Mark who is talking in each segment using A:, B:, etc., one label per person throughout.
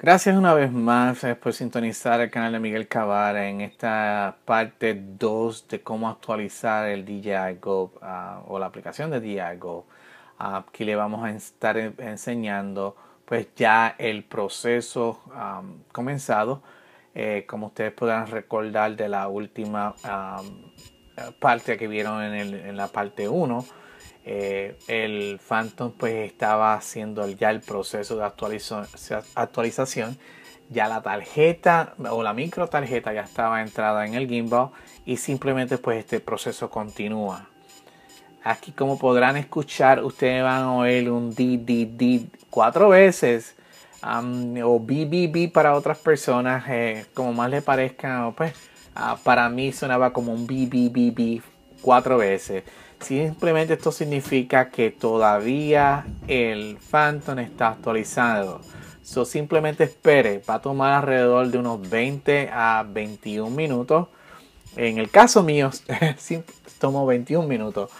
A: Gracias una vez más por sintonizar el canal de Miguel Cabar en esta parte 2 de cómo actualizar el DJI Go ah, o la aplicación de DJI Go. aquí le vamos a estar enseñando pues ya el proceso comenzado. Eh, como ustedes podrán recordar de la última eh, parte que vieron en, en la parte 1 eh, el Phantom pues estaba haciendo ya el proceso de actualización. Ya la tarjeta o la micro tarjeta ya estaba entrada en el gimbal y simplemente pues este proceso continúa. Aquí como podrán escuchar ustedes van a oír un di di di cuatro veces b o BBB para otras personas eh, como más le parezca pues ah, para mí sonaba como un b cuatro veces. Simplemente esto significa que todavía el Phantom está actualizado. So, simplemente espere, va a tomar alrededor de unos 20 a 21 minutos. En el caso mío, tomo 21 minutos.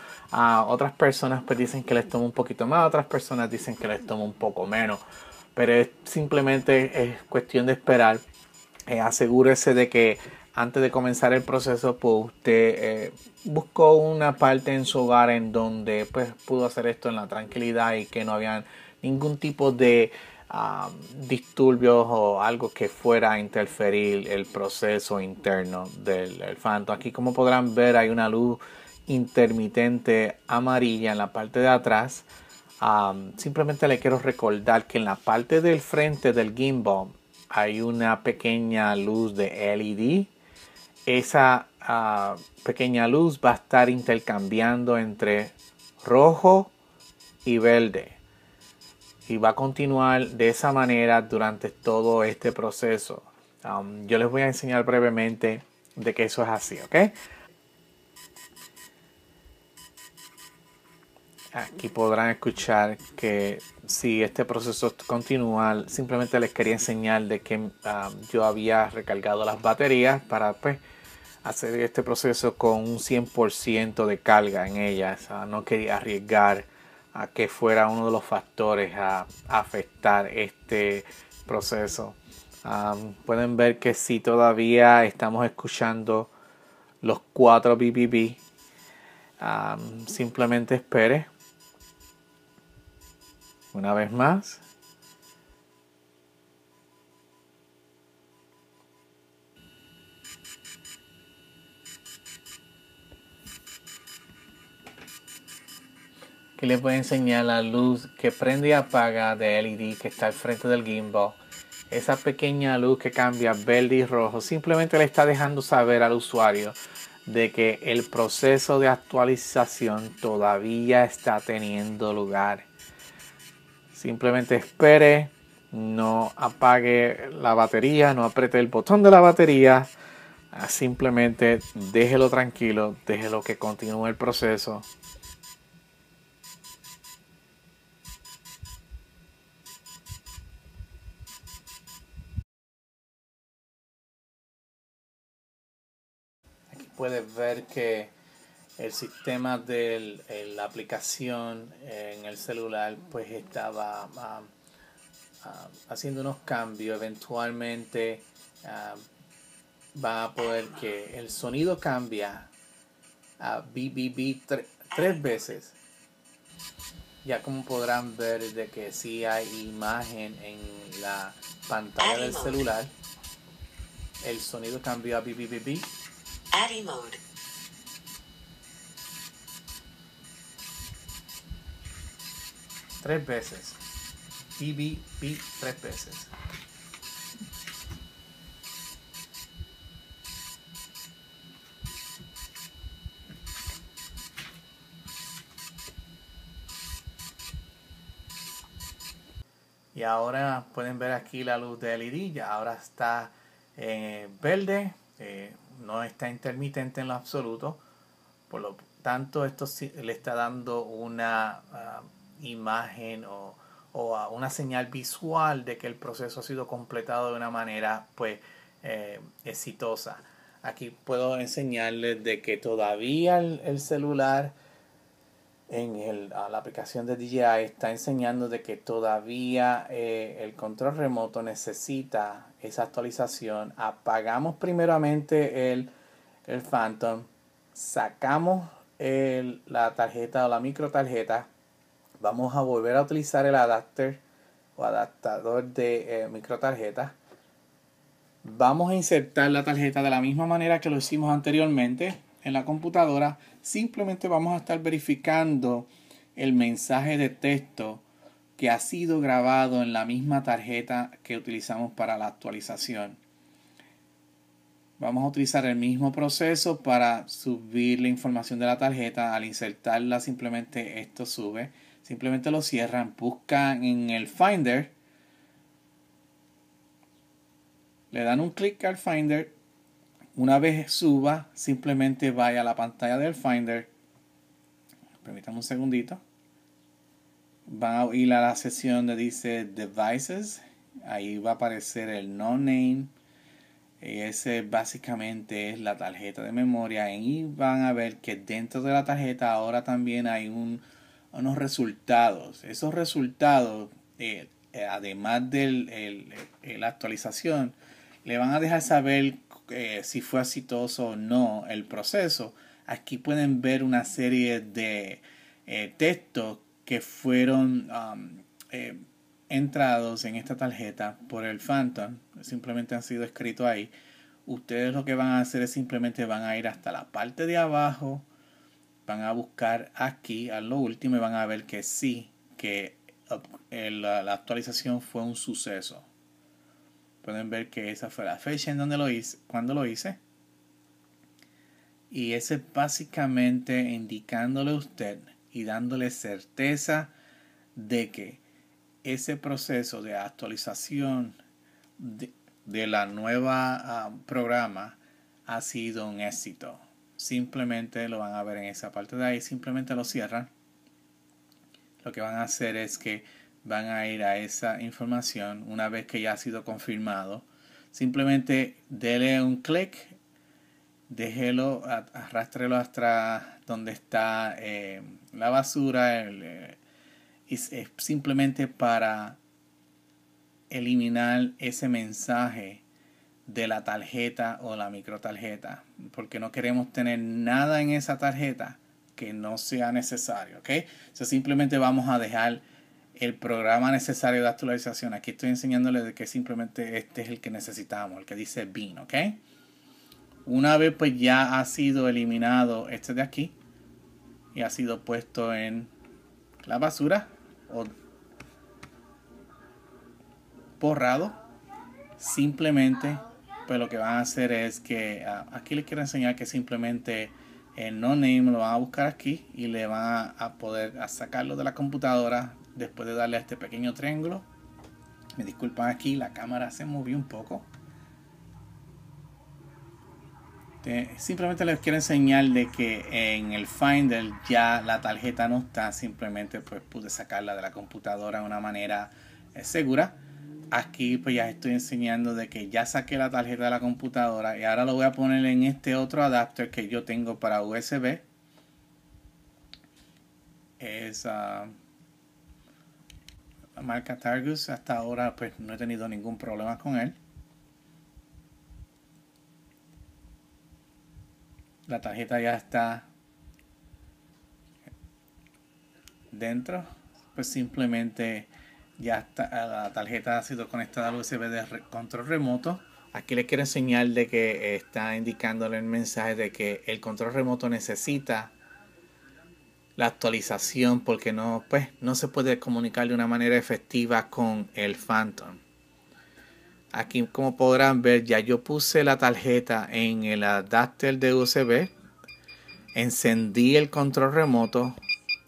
A: otras personas pues, dicen que les tomo un poquito más, otras personas dicen que les tomo un poco menos. Pero simplemente es cuestión de esperar. Eh, asegúrese de que antes de comenzar el proceso, pues usted eh, buscó una parte en su hogar en donde pues pudo hacer esto en la tranquilidad y que no había ningún tipo de ah, disturbios o algo que fuera a interferir el proceso interno del fanto. Aquí como podrán ver hay una luz intermitente amarilla en la parte de atrás. Ah, simplemente le quiero recordar que en la parte del frente del gimbal hay una pequeña luz de LED esa ah, pequeña luz va a estar intercambiando entre rojo y verde. Y va a continuar de esa manera durante todo este proceso. Um, yo les voy a enseñar brevemente de que eso es así, ¿ok? Aquí podrán escuchar que si este proceso continúa, simplemente les quería enseñar de que um, yo había recargado las baterías para pues, hacer este proceso con un 100% de carga en ellas no quería arriesgar a que fuera uno de los factores a, afectar este proceso. pueden ver que si todavía estamos escuchando los 4 BBB, simplemente espere. Una vez más. que les voy a enseñar la luz que prende y apaga de LED que está al frente del gimbal. Esa pequeña luz que cambia verde y rojo simplemente le está dejando saber al usuario de que el proceso de actualización todavía está teniendo lugar. Simplemente espere, no apague la batería, no apriete el botón de la batería, ah, simplemente déjelo tranquilo, déjelo que continúe el proceso puedes ver que el sistema de eh, la aplicación en el celular pues estaba ah, ah, haciendo unos cambios eventualmente ah, va a poder que el sonido cambia a BBB tres veces ya como podrán ver de que si hay imagen en la pantalla del celular el sonido cambió a BBBB Add mode. Tres veces. TBP tres veces. y ahora pueden ver aquí la luz de LED ahora está en eh, verde eh, no está intermitente en lo absoluto, por lo tanto esto le está dando una ah, imagen o, ah, una señal visual de que el proceso ha sido completado de una manera pues eh, exitosa. Aquí puedo enseñarles de que todavía el celular en la aplicación de DJI está enseñando de que todavía eh, el control remoto necesita esa actualización. Apagamos primeramente el, Phantom, sacamos la tarjeta o la micro tarjeta, vamos a volver a utilizar el adapter o adaptador de eh, micro tarjeta. Vamos a insertar la tarjeta de la misma manera que lo hicimos anteriormente en la computadora, simplemente vamos a estar verificando el mensaje de texto que ha sido grabado en la misma tarjeta que utilizamos para la actualización. Vamos a utilizar el mismo proceso para subir la información de la tarjeta. Al insertarla simplemente esto sube. Simplemente lo cierran, buscan en el Finder. Le dan un clic al Finder una vez suba, simplemente vaya a la pantalla del Finder. Permítame un segundito. Van a ir a la sesión donde dice Devices. Ahí va a aparecer el No Name. Ese básicamente es la tarjeta de memoria. Y van a ver que dentro de la tarjeta ahora también hay unos resultados. Esos resultados, eh, además de la actualización, le van a dejar saber eh, si fue exitoso o no el proceso. Aquí pueden ver una serie de eh, textos que fueron um, eh, entrados en esta tarjeta por el Phantom. Simplemente han sido escritos ahí. Ustedes lo que van a hacer es simplemente van a ir hasta la parte de abajo. Van a buscar aquí a lo último y van a ver que sí, que la actualización fue un suceso pueden ver que esa fue la fecha en donde lo hice, cuando lo hice. Y ese básicamente indicándole a usted y dándole certeza de que ese proceso de actualización de, la nueva ah, programa ha sido un éxito. Simplemente lo van a ver en esa parte de ahí, simplemente lo cierran. Lo que van a hacer es que van a ir a esa información una vez que ya ha sido confirmado. Simplemente dele un clic, déjelo, arrastrelo hasta donde está eh, la basura. Eh, es, simplemente para eliminar ese mensaje de la tarjeta o la microtarjeta, porque no queremos tener nada en esa tarjeta que no sea necesario, ¿ok? simplemente vamos a dejar el programa necesario de actualización. Aquí estoy enseñándoles de que simplemente este es el que necesitamos, el que dice bin, ¿ok? Una vez pues ya ha sido eliminado este de aquí y ha sido puesto en la basura o borrado, simplemente pues lo que van a hacer es que ah, aquí les quiero enseñar que simplemente el no name lo van a buscar aquí y le van a, poder sacarlo de la computadora después de darle a este pequeño triángulo. Me disculpan aquí, la cámara se movió un poco. simplemente les quiero enseñar de que en el Finder ya la tarjeta no está, simplemente pues pude sacarla de la computadora de una manera eh, segura. Aquí pues ya estoy enseñando de que ya saqué la tarjeta de la computadora y ahora lo voy a poner en este otro adapter que yo tengo para USB. Es ah, marca Targus. Hasta ahora pues no he tenido ningún problema con él. La tarjeta ya está dentro. Pues simplemente ya está, ah, la tarjeta ha sido conectada al USB de control remoto. Aquí le quiero enseñar de que eh, está indicándole el mensaje de que el control remoto necesita la actualización porque no, pues, no se puede comunicar de una manera efectiva con el Phantom. Aquí como podrán ver ya yo puse la tarjeta en el adapter de USB. Encendí el control remoto.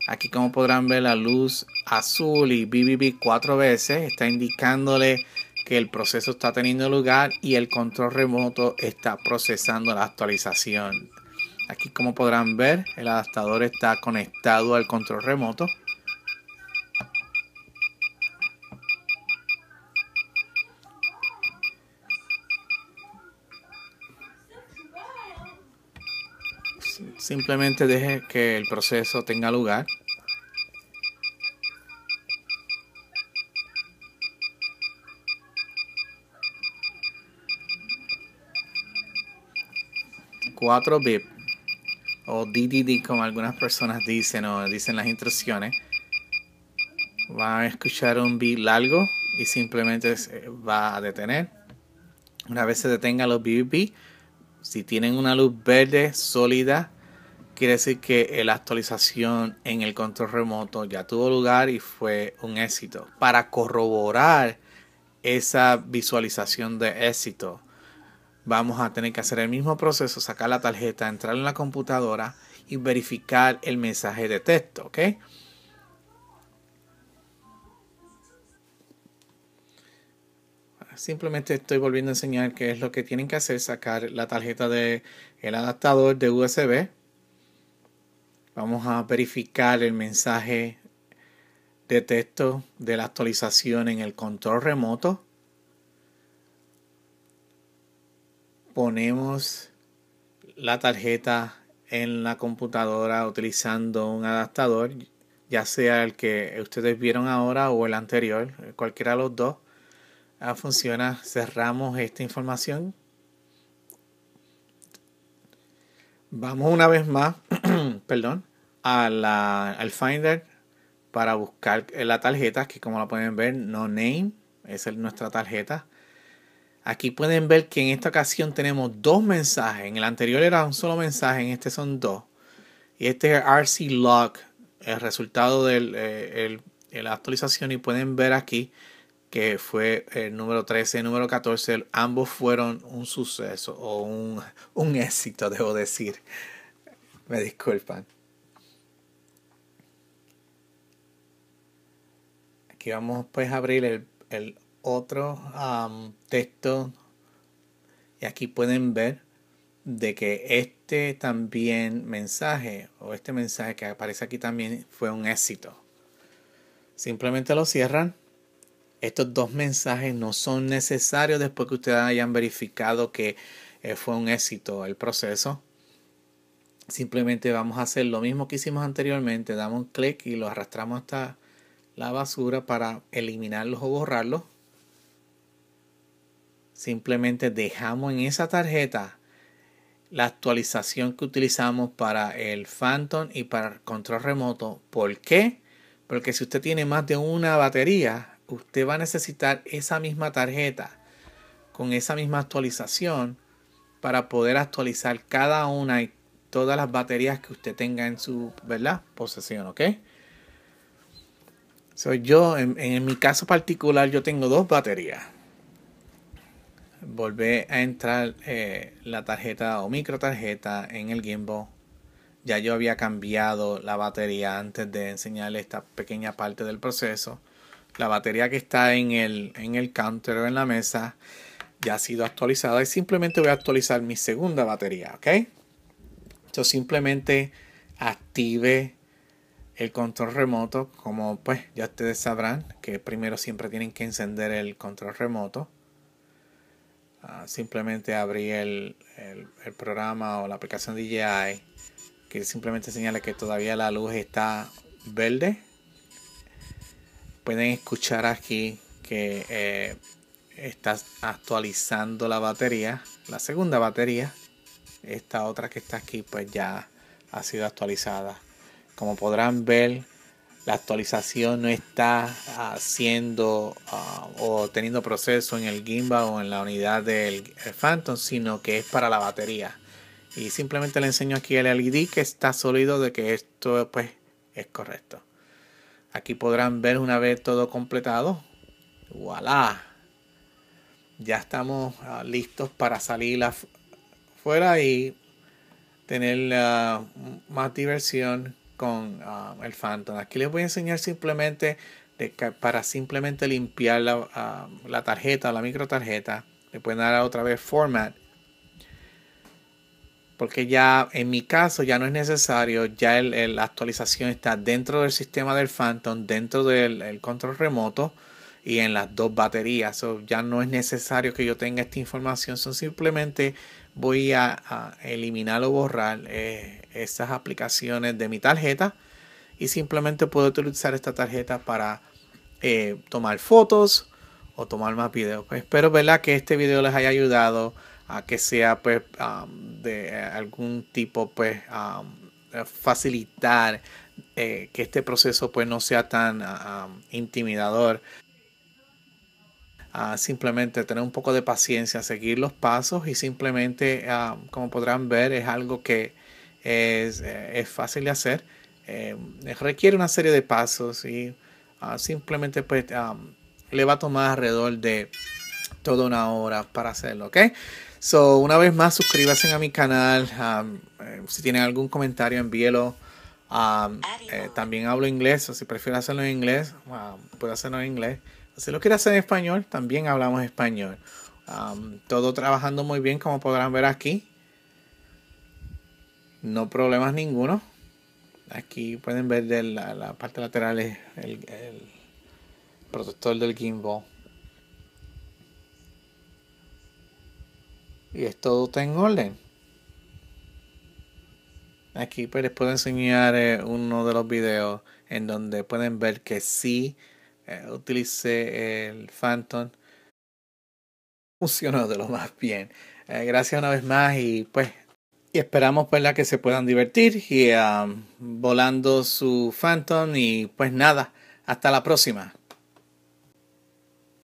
A: Aquí como podrán ver la luz azul y BBB cuatro veces. Está indicándole que el proceso está teniendo lugar y el control remoto está procesando la actualización. Aquí como podrán ver, el adaptador está conectado al control remoto. Simplemente deje que el proceso tenga lugar. Cuatro bits o DDD como algunas personas dicen o dicen las instrucciones, va a escuchar un beat largo y simplemente va a detener. Una vez se detenga los BBB, si tienen una luz verde sólida, quiere decir que la actualización en el control remoto ya tuvo lugar y fue un éxito. Para corroborar esa visualización de éxito, vamos a tener que hacer el mismo proceso, sacar la tarjeta, entrar en la computadora y verificar el mensaje de texto, Simplemente estoy volviendo a enseñar qué es lo que tienen que hacer, sacar la tarjeta del adaptador de USB. Vamos a verificar el mensaje de texto de la actualización en el control remoto ponemos la tarjeta en la computadora utilizando un adaptador, ya sea el que ustedes vieron ahora o el anterior, cualquiera de los dos, ah, funciona. Cerramos esta información. Vamos una vez más, perdón, al Finder para buscar la tarjeta, que como la pueden ver, no name, es nuestra tarjeta. Aquí pueden ver que en esta ocasión tenemos dos mensajes. En el anterior era un solo mensaje, en este son dos. Y este es RC log, el resultado de eh, la actualización. Y pueden ver aquí que fue el número 13 y el número 14. Ambos fueron un suceso o un, éxito, debo decir. Me disculpan. Aquí vamos pues a abrir el otro texto y aquí pueden ver de que este también mensaje o este mensaje que aparece aquí también fue un éxito. Simplemente lo cierran. Estos dos mensajes no son necesarios después que ustedes hayan verificado que eh, fue un éxito el proceso. Simplemente vamos a hacer lo mismo que hicimos anteriormente. Damos clic y lo arrastramos hasta la basura para eliminarlos o borrarlos simplemente dejamos en esa tarjeta la actualización que utilizamos para el Phantom y para el control remoto. ¿Por qué? Porque si usted tiene más de una batería, usted va a necesitar esa misma tarjeta con esa misma actualización para poder actualizar cada una y todas las baterías que usted tenga en su ¿verdad? posesión, ¿ok? yo, en mi caso particular, yo tengo dos baterías Volvé a entrar eh, la tarjeta o micro tarjeta en el gimbal. Ya yo había cambiado la batería antes de enseñarle esta pequeña parte del proceso. La batería que está en el, en el counter o en la mesa ya ha sido actualizada y simplemente voy a actualizar mi segunda batería, ¿ok? Yo simplemente active el control remoto, como pues ya ustedes sabrán que primero siempre tienen que encender el control remoto Ah, simplemente abrir el, programa o la aplicación DJI que simplemente señala que todavía la luz está verde. Pueden escuchar aquí que eh, está actualizando la batería, la segunda batería. Esta otra que está aquí pues ya ha sido actualizada. Como podrán ver, la actualización no está haciendo ah, ah, o teniendo proceso en el gimbal o en la unidad del eh, Phantom, sino que es para la batería. Y simplemente le enseño aquí el LED que está sólido de que esto pues es correcto. Aquí podrán ver una vez todo completado. ¡Voilá! Ya estamos ah, listos para salir afuera y tener más diversión con ah, el Phantom. Aquí les voy a enseñar simplemente para simplemente limpiar ah, la, tarjeta la micro tarjeta. Le pueden dar otra vez format. Porque ya en mi caso ya no es necesario, ya la actualización está dentro del sistema del Phantom, dentro del control remoto y en las dos baterías. So, ya no es necesario que yo tenga esta información, son simplemente voy a, eliminar o borrar eh, esas aplicaciones de mi tarjeta y simplemente puedo utilizar esta tarjeta para eh, tomar fotos o tomar más videos. Pues espero que este video les haya ayudado a que sea pues, um, de algún tipo pues um, facilitar eh, que este proceso pues no sea tan ah, um, intimidador simplemente tener un poco de paciencia, seguir los pasos y simplemente, ah, como podrán ver, es algo que es, eh, fácil de hacer. Eh, requiere una serie de pasos y ah, simplemente pues ah, le va a tomar alrededor de toda una hora para hacerlo, ¿ok? So, una vez más, suscríbase a mi canal. Eh, si tienen algún comentario, envíelo. también hablo inglés, o si prefiero hacerlo en inglés, puedo hacerlo en inglés si lo quieres hacer en español, también hablamos español. todo trabajando muy bien, como podrán ver aquí. No problemas ninguno. Aquí pueden ver de la, parte lateral el, el protector del gimbal. y es todo está en orden. Aquí pues, les puedo enseñar eh, uno de los videos en donde pueden ver que sí eh, utilice el Phantom. Funcionó de lo más bien. Eh, gracias una vez más y pues y esperamos pues la que se puedan divertir y um, volando su Phantom y pues nada, hasta la próxima.